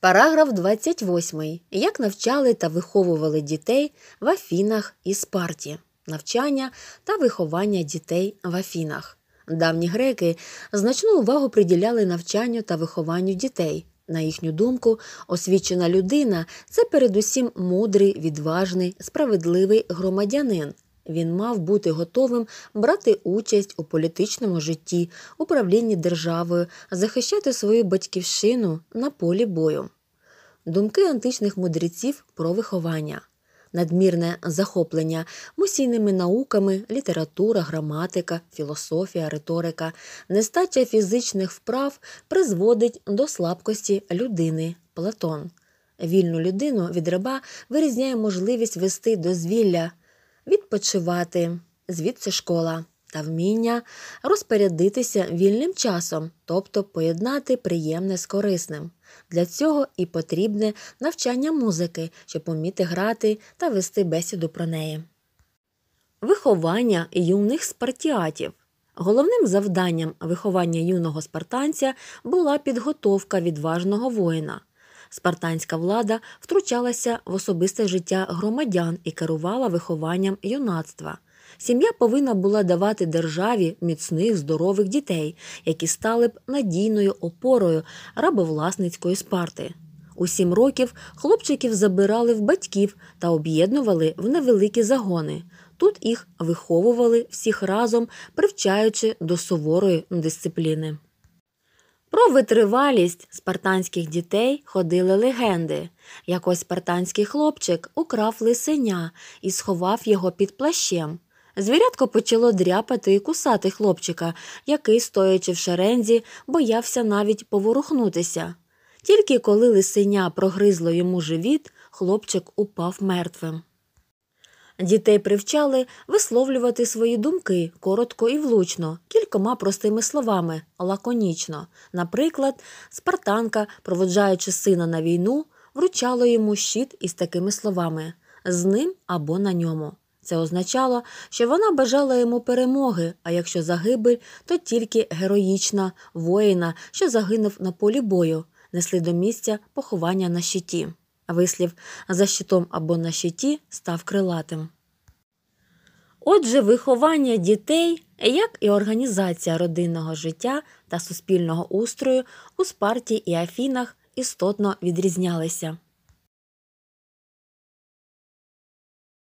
Параграф 28. Як навчали та виховували дітей в Афінах і Спарті. Навчання та виховання дітей в Афінах. Давні греки значну увагу приділяли навчанню та вихованню дітей. На їхню думку, освічена людина це передусім мудрий, відважний, справедливий громадянин, він мав бути готовим брати участь у політичному житті, управлінні державою, захищати свою батьківщину на полі бою. Думки античних мудреців про виховання, надмірне захоплення мусійними науками, література, граматика, філософія, риторика, нестача фізичних вправ призводить до слабкості людини Платон. Вільну людину від раба вирізняє можливість вести дозвілля відпочивати, звідси школа та вміння розпорядитися вільним часом, тобто поєднати приємне з корисним. Для цього і потрібне навчання музики, щоб уміти грати та вести бесіду про неї. Виховання юних спартіатів. Головним завданням виховання юного спартанця була підготовка відважного воїна. Спартанська влада втручалася в особисте життя громадян і керувала вихованням юнацтва. Сім'я повинна була давати державі міцних здорових дітей, які стали б надійною опорою рабовласницької спарти. У сім років хлопчиків забирали в батьків та об'єднували в невеликі загони. Тут їх виховували всіх разом, привчаючи до суворої дисципліни. Про витривалість спартанських дітей ходили легенди. Якось спартанський хлопчик украв лисеня і сховав його під плащем. Звірятко почало дряпати і кусати хлопчика, який, стоячи в шерензі, боявся навіть поворухнутися. Тільки коли лисеня прогризло йому живіт, хлопчик упав мертвим. Дітей привчали висловлювати свої думки коротко і влучно, кількома простими словами, лаконічно. Наприклад, спартанка, проводжаючи сина на війну, вручала йому щит із такими словами з ним або на ньому. Це означало, що вона бажала йому перемоги, а якщо загибель, то тільки героїчна воїна, що загинув на полі бою, несли до місця поховання на щиті. Вислів за щитом або на щиті став крилатим. Отже, виховання дітей, як і організація родинного життя та суспільного устрою у Спарті і Афінах істотно відрізнялися.